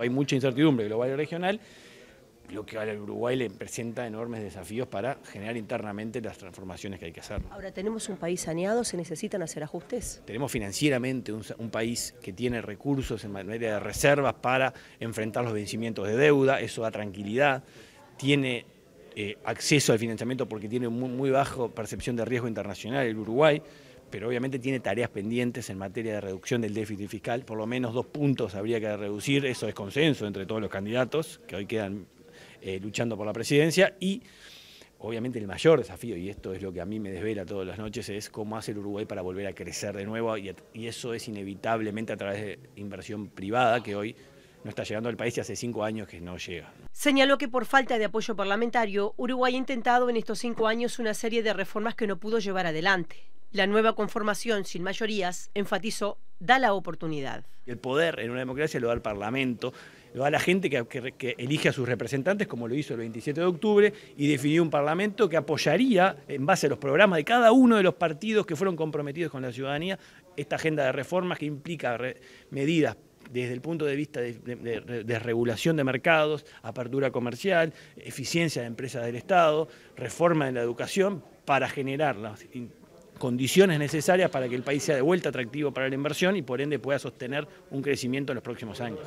Hay mucha incertidumbre global y regional, lo que al Uruguay le presenta enormes desafíos para generar internamente las transformaciones que hay que hacer. Ahora, ¿tenemos un país saneado? ¿Se necesitan hacer ajustes? Tenemos financieramente un, país que tiene recursos en materia de reservas para enfrentar los vencimientos de deuda, eso da tranquilidad, tiene eh, acceso al financiamiento porque tiene muy, muy bajo percepción de riesgo internacional el Uruguay, pero obviamente tiene tareas pendientes en materia de reducción del déficit fiscal, por lo menos dos puntos habría que reducir, eso es consenso entre todos los candidatos que hoy quedan eh, luchando por la presidencia y obviamente el mayor desafío, y esto es lo que a mí me desvela todas las noches, es cómo hace el Uruguay para volver a crecer de nuevo y, y eso es inevitablemente a través de inversión privada que hoy no está llegando al país y hace cinco años que no llega. Señaló que por falta de apoyo parlamentario, Uruguay ha intentado en estos cinco años una serie de reformas que no pudo llevar adelante. La nueva conformación sin mayorías enfatizó da la oportunidad. El poder en una democracia lo da el Parlamento, lo da la gente que, elige a sus representantes, como lo hizo el 27 de octubre, y definió un Parlamento que apoyaría, en base a los programas de cada uno de los partidos que fueron comprometidos con la ciudadanía, esta agenda de reformas que implica medidas desde el punto de vista de, regulación de, de mercados, apertura comercial, eficiencia de empresas del Estado, reforma en la educación para generar las condiciones necesarias para que el país sea de vuelta atractivo para la inversión y por ende pueda sostener un crecimiento en los próximos años.